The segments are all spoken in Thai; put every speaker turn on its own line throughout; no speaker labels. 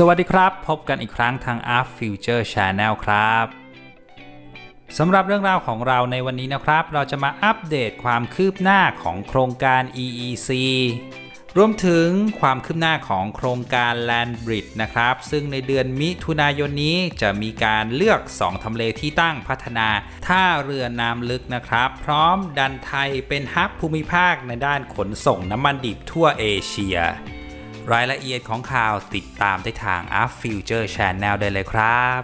สวัสดีครับ พบกันอีกครั้งทาง Art Future Channel ครับ สำหรับเรื่องราวของเราในวันนี้นะครับ เราจะมาอัปเดตความคืบหน้าของโครงการ EEC รวมถึงความคืบหน้าของโครงการ Land Bridge นะครับซึ่งในเดือนมิถุนายนนี้จะมีการเลือก 2ทำเลที่ตั้งพัฒนาท่าเรือน้ำลึกนะครับ พร้อมดันไทยเป็นฮับภูมิภาคในด้านขนส่งน้ำมันดิบทั่วเอเชียรายละเอียดของข่าวติดตามได้ทาง Up Future Channel ได้เลยครับ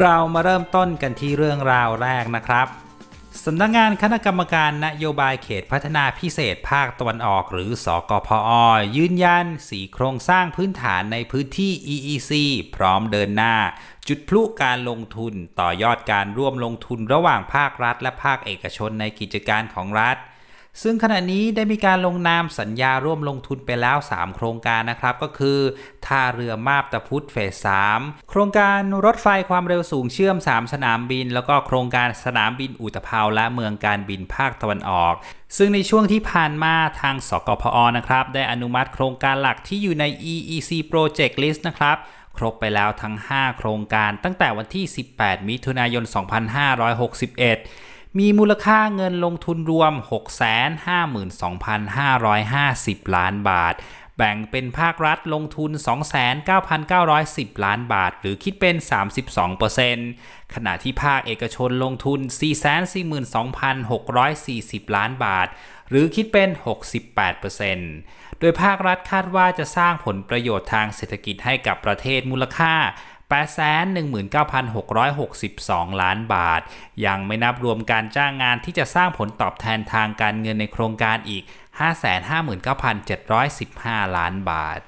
เรามาเริ่มต้นกันที่เรื่องราวแรกนะครับสำนักงงานคณะกรรมการนโยบายเขตพัฒนาพิเศษภาคตะวันออกหรือสอกพอยืนยัน สีโครงสร้างพื้นฐานในพื้นที่ EEC พร้อมเดินหน้า จุดพลุการลงทุนต่อยอดการร่วมลงทุนระหว่างภาครัฐและภาคเอกชนในกิจการของรัฐซึ่งขณะนี้ได้มีการลงนามสัญญาร่วมลงทุนไปแล้ว 3 โครงการนะครับก็คือท่าเรือมาบตะพุธเฟส3โครงการรถไฟความเร็วสูงเชื่อม 3 สนามบิน แล้วก็โครงการสนามบินอุตภาวและเมืองการบินภาคตะวันออก ซึ่งในช่วงที่ผ่านมาทางสกพอนะครับได้อนุมัติโครงการหลักที่อยู่ใน EEC Project List นะครับครบไปแล้วทั้ง 5 โครงการตั้งแต่วันที่ 18 มิถุนายน 2561มีมูลค่าเงินลงทุนรวม 652,550 ล้านบาท แบ่งเป็นภาครัฐลงทุน 29,910 ล้านบาท หรือคิดเป็น 32%ขณะที่ภาคเอกชนลงทุน 442,640 ล้านบาท หรือคิดเป็น 68%โดยภาครัฐคาดว่าจะสร้างผลประโยชน์ทางเศรษฐกิจให้กับประเทศมูลค่า819,662 ล้านบาท ยังไม่นับรวมการจ้างงานที่จะสร้างผลตอบแทนทางการเงินในโครงการอีก 559,715 ล้านบาท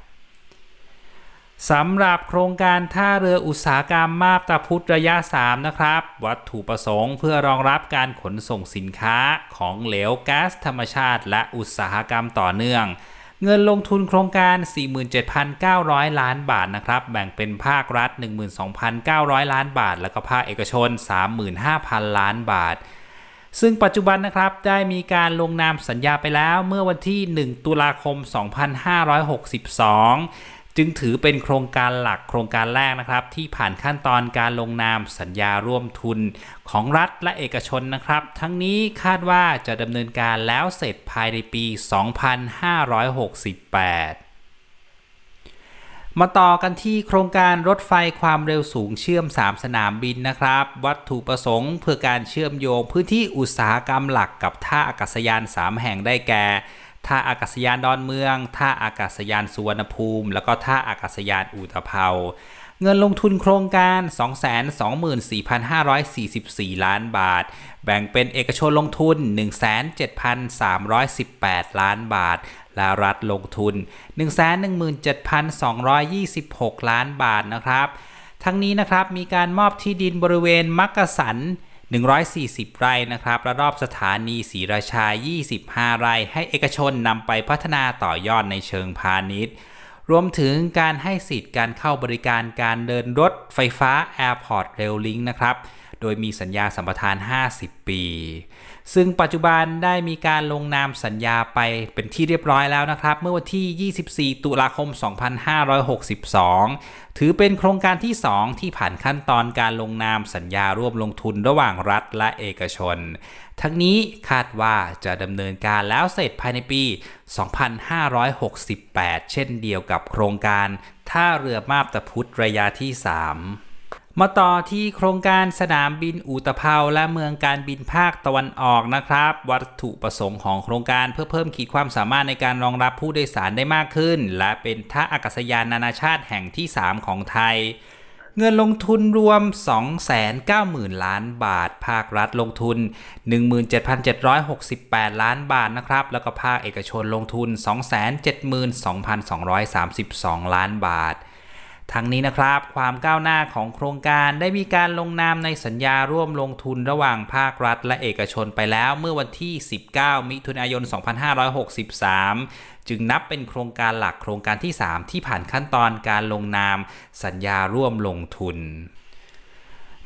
สำหรับโครงการท่าเรืออุตสาหกรรมมาบตาพุทธระยะ 3 นะครับ วัตถุประสงค์เพื่อรองรับการขนส่งสินค้าของเหลวแก๊สธรรมชาติและอุตสาหกรรมต่อเนื่องเงินลงทุนโครงการ 47,900 ล้านบาทนะครับ แบ่งเป็นภาครัฐ 12,900 ล้านบาท แล้วก็ภาคเอกชน 35,000 ล้านบาท ซึ่งปัจจุบันนะครับ ได้มีการลงนามสัญญาไปแล้วเมื่อวันที่ 1 ตุลาคม 2562จึงถือเป็นโครงการหลักโครงการแรกนะครับที่ผ่านขั้นตอนการลงนามสัญญาร่วมทุนของรัฐและเอกชนนะครับ ทั้งนี้คาดว่าจะดำเนินการแล้วเสร็จภายในปี 2568 มาต่อกันที่โครงการรถไฟความเร็วสูงเชื่อม 3 สนามบินนะครับวัตถุประสงค์เพื่อการเชื่อมโยงพื้นที่อุตสาหกรรมหลักกับท่าอากาศยาน3แห่งได้แก่ท่าอากาศยานดอนเมือง ท่าอากาศยานสุวรรณภูมิ แล้วก็ท่าอากาศยานอุตภา เงินลงทุนโครงการ 224,544 ล้านบาท แบ่งเป็นเอกชนลงทุน 17,318 ล้านบาทและรัฐลงทุน 117,226 ล้านบาทนะครับ ทั้งนี้นะครับ มีการมอบที่ดินบริเวณมักกะสัน140 ไร่ นะครับระรอบสถานีศรีราชา 25 ไร่ ให้เอกชนนำไปพัฒนาต่อยอดในเชิงพาณิชย์ รวมถึงการให้สิทธิ์การเข้าบริการการเดินรถไฟฟ้า Airport Rail Link นะครับ โดยมีสัญญาสัมปทาน 50 ปีซึ่งปัจจุบันได้มีการลงนามสัญญาไปเป็นที่เรียบร้อยแล้วนะครับ เมื่อวันที่ 24 ตุลาคม 2562 ถือเป็นโครงการที่ 2 ที่ผ่านขั้นตอนการลงนามสัญญาร่วมลงทุนระหว่างรัฐและเอกชน ทั้งนี้คาดว่าจะดำเนินการแล้วเสร็จภายในปี 2568 เช่นเดียวกับโครงการท่าเรือมาบตะพุธระยะที่ 3มาต่อที่โครงการสนามบินอุตภาและเมืองการบินภาคตะวันออกนะครับ วัตถุประสงค์ของโครงการเพื่อเพิ่มขีดความสามารถในการรองรับผู้โดยสารได้มากขึ้น และเป็นท่าอากาศยานนานาชาติแห่งที่ 3 ของไทย เงินลงทุนรวม 290,000 ล้านบาท ภาครัฐลงทุน 17,768 ล้านบาทนะครับแล้วก็ภาคเอกชนลงทุน 272,232 ล้านบาททั้งนี้นะครับ ความก้าวหน้าของโครงการได้มีการลงนามในสัญญาร่วมลงทุนระหว่างภาครัฐ และเอกชนไปแล้วเมื่อวันที่ 19 มิถุนายน 2563 จึงนับเป็นโครงการหลักโครงการที่ 3 ที่ผ่านขั้นตอนการลงนามสัญญาร่วมลงทุน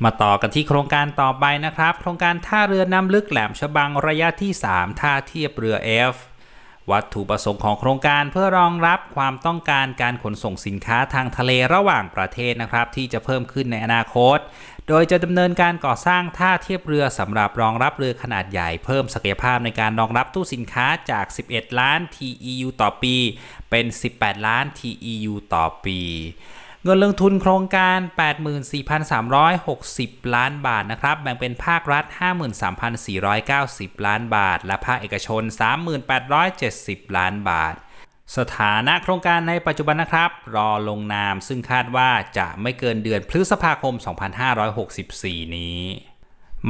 มาต่อกันที่โครงการต่อไปนะครับโครงการท่าเรือน้ำลึกแหลมฉบังระยะที่ 3 ท่าเทียบเรือ F วัตถุประสงค์ของโครงการเพื่อรองรับความต้องการการขนส่งสินค้าทางทะเลระหว่างประเทศนะครับที่จะเพิ่มขึ้นในอนาคต โดยจะดำเนินการก่อสร้างท่าเทียบเรือสำหรับรองรับเรือขนาดใหญ่เพิ่มศักยภาพในการรองรับตู้สินค้าจาก 11 ล้าน TEU ต่อปี เป็น 18 ล้าน TEU ต่อปีเงินลงทุนโครงการ 84,360 ล้านบาทนะครับแบ่งเป็นภาครัฐ 53,490 ล้านบาท และภาคเอกชน 3,870ล้านบาท สถานะโครงการในปัจจุบันนะครับ รอลงนามซึ่งคาดว่าจะไม่เกินเดือนพฤษภาคม 2564 นี้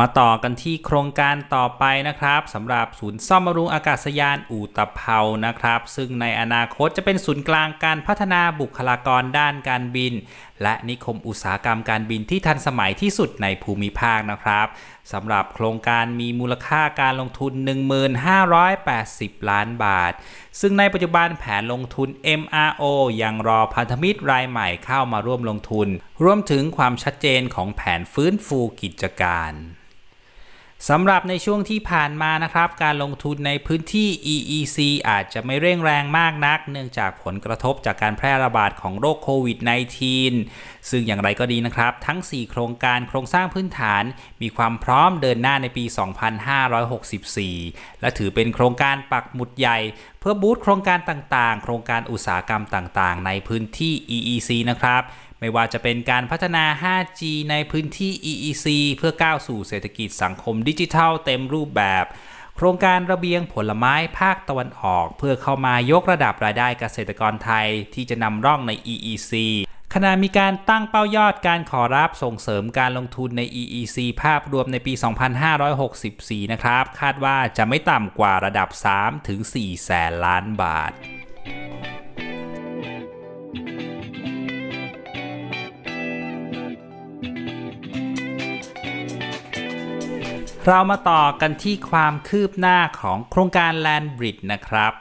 มาต่อกันที่โครงการต่อไปนะครับสำหรับศูนย์ซ่อมบำรุงอากาศยานอู่ตะเภานะครับ ซึ่งในอนาคตจะเป็นศูนย์กลางการพัฒนาบุคลากรด้านการบิน และนิคมอุตสาหกรรมการบินที่ทันสมัยที่สุดในภูมิภาคนะครับสำหรับโครงการมีมูลค่าการลงทุน 1580 ล้านบาท ซึ่งในปัจจุบันแผนลงทุน MRO ยังรอพันธมิตรรายใหม่เข้ามาร่วมลงทุนรวมถึงความชัดเจนของแผนฟื้นฟูกิจการสำหรับในช่วงที่ผ่านมานะครับการลงทุนในพื้นที่ EEC อาจจะไม่เร่งแรงมากนักเนื่องจากผลกระทบจากการแพร่ระบาดของโรคโควิด -19 ซึ่งอย่างไรก็ดีนะครับ ทั้ง 4 โครงการโครงสร้างพื้นฐานมีความพร้อมเดินหน้าในปี 2564 และถือเป็นโครงการปักหมุดใหญ่เพื่อบูตโครงการต่างๆ โครงการอุตสาหกรรมต่างๆ ในพื้นที่ EEC นะครับไม่ว่าจะเป็นการพัฒนา 5G ในพื้นที่ EEC เพื่อก้าวสู่เศรษฐกิจสังคมดิจิทัล เต็มรูปแบบ โครงการระเบียงผลไม้ภาคตะวันออก เพื่อเข้ามายกระดับรายได้เกษตรกรไทยที่จะนำร่องใน EEC ขณะมีการตั้งเป้ายอดการขอรับส่งเสริมการลงทุนใน EEC ภาพรวมในปี 2564 นะครับ คาดว่าจะไม่ต่ำกว่าระดับ 3-4 แสนล้านบาทเรามาต่อกันที่ความคืบหน้าของโครงการแลนบริดนะครับ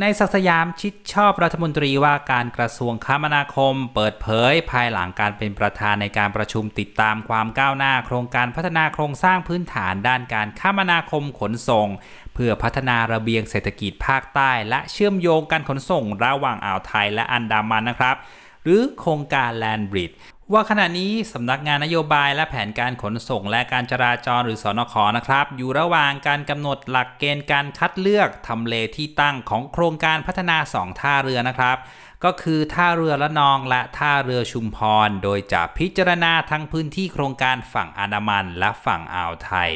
ในศักสยามชิดชอบรัฐมนตรีว่าการกระทรวงคมนาคมเปิดเผย ภายหลังการเป็นประธานในการประชุมติดตามความก้าวหน้าโครงการพัฒนาโครงสร้างพื้นฐาน ด้านการคมนาคมขนส่งเพื่อพัฒนาระเบียงเศรษฐกิจภาคใต้ และเชื่อมโยงการขนส่งระหว่างอ่าวไทยและอันดามันนะครับ หรือโครงการแลนบริดว่าขณะนี้สำนักงานนโยบายและแผนการขนส่งและการจราจรหรือสอนคนะครับ อยู่ระหว่างการกำหนดหลักเกณฑ์การคัดเลือกทำเลที่ตั้งของโครงการพัฒนา 2 ท่าเรือนะครับ ก็คือท่าเรือละนองและท่าเรือชุมพรโดยจะพิจารณาทั้งพื้นที่โครงการฝั่งอันดามันและฝั่งอ่าวไทย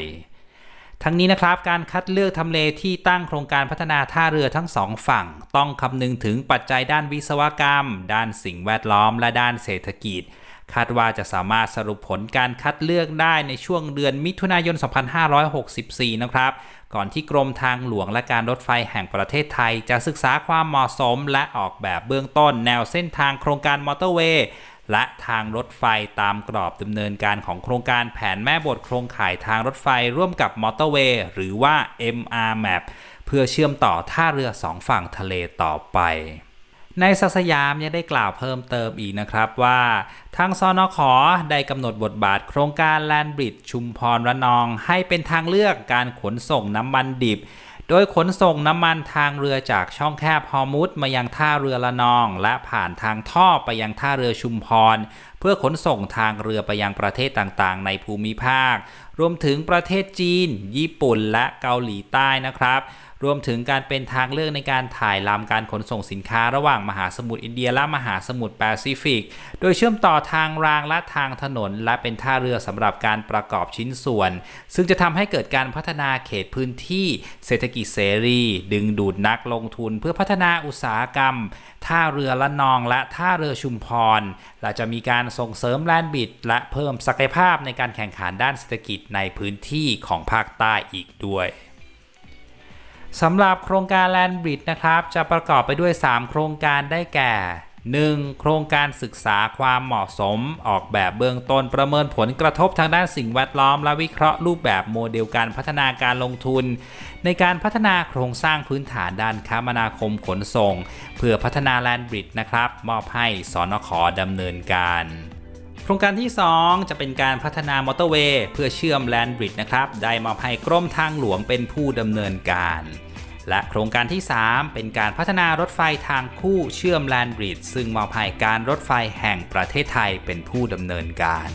ทั้งนี้นะครับการคัดเลือกทำเลที่ตั้งโครงการพัฒนาท่าเรือทั้งสองฝั่ง ต้องคำนึงถึงปัจจัยด้านวิศวกรรม ด้านสิ่งแวดล้อมและด้านเศรษฐกิจคาดว่าจะสามารถสรุปผลการคัดเลือกได้ในช่วงเดือนมิถุนายน 2564 นะครับ ก่อนที่กรมทางหลวงและการรถไฟแห่งประเทศไทยจะศึกษาความเหมาะสมและออกแบบเบื้องต้นแนวเส้นทางโครงการมอเตอร์เวย์และทางรถไฟตามกรอบดำเนินการของโครงการแผนแม่บทโครงข่ายทางรถไฟร่วมกับมอเตอร์เวย์หรือว่า MR Map เพื่อเชื่อมต่อท่าเรือสองฝั่งทะเลต่อไปในศักสยามยังได้กล่าวเพิ่มเติมอีกนะครับว่าทางซอนอขอได้กำหนดบทบาทโครงการแลนบริดชุมพรระนอง ให้เป็นทางเลือกการขนส่งน้ำมันดิบ โดยขนส่งน้ำมันทางเรือจากช่องแคบฮอมุดมายังท่าเรือละนอง และผ่านทางท่อไปยังท่าเรือชุมพร เพื่อขนส่งทางเรือไปยังประเทศต่างๆ ในภูมิภาค รวมถึงประเทศจีน ญี่ปุ่นและเกาหลีใต้นะครับรวมถึงการเป็นทางเลือกในการถ่ายลำการขนส่งสินค้าระหว่างมหาสมุทรอินเดียและ มหาสมุทรแปซิฟิก โดยเชื่อมต่อทางรางและทางถนน และเป็นท่าเรือสำหรับการประกอบชิ้นส่วน ซึ่งจะทำให้เกิดการพัฒนาเขตพื้นที่เศรษฐกิจเสรี ดึงดูดนักลงทุนเพื่อพัฒนาอุตสาหกรรม ท่าเรือละนองและท่าเรือชุมพรและจะมีการส่งเสริมแลนบิด และเพิ่มศักยภาพในการแข่งขันด้านเศรษฐกิจในพื้นที่ของภาคใต้อีกด้วยสำหรับโครงการแลนบริดนะครับจะประกอบไปด้วย 3 โครงการได้แก่ 1. โครงการศึกษาความเหมาะสม ออกแบบเบื้องต้นประเมินผลกระทบทางด้านสิ่งแวดล้อม และวิเคราะห์รูปแบบโมเดลการพัฒนาการลงทุน ในการพัฒนาโครงสร้างพื้นฐานด้านคมนาคมขนส่ง เพื่อพัฒนาแลนบริดนะครับมอบให้สนขดำเนินการโครงการที่ 2 จะเป็นการพัฒนามอเตอร์เวย์เพื่อเชื่อมแลนบริดจ์นะครับ ได้มอบให้กรมทางหลวงเป็นผู้ดำเนินการ และโครงการที่ 3 เป็นการพัฒนารถไฟทางคู่เชื่อมแลนบริดจ์ซึ่งมอบให้การรถไฟแห่งประเทศไทยเป็นผู้ดำเนินการ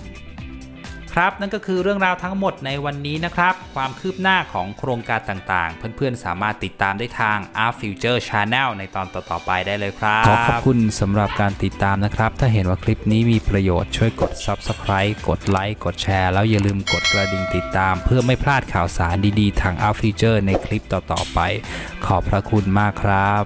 ครับนั่นก็คือเรื่องราวทั้งหมดในวันนี้นะครับ ความคืบหน้าของโครงการต่างๆ เพื่อนๆสามารถติดตามได้ทาง Art Future Channel ในตอนต่อๆไปได้เลยครับขอขอบคุณสำหรับการติดตามนะครับ ถ้าเห็นว่าคลิปนี้มีประโยชน์ช่วยกด Subscribe กดไลค์กดแชร์แล้วอย่าลืมกดกระดิ่งติดตาม เพื่อไม่พลาดข่าวสารดีๆ ทาง Art Future ในคลิปต่อๆไป ขอบพระคุณมากครับ